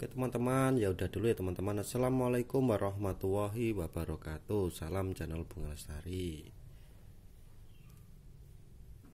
Oke teman-teman, ya udah dulu ya teman-teman. Assalamualaikum warahmatullahi wabarakatuh. Salam channel Bunga Lestari.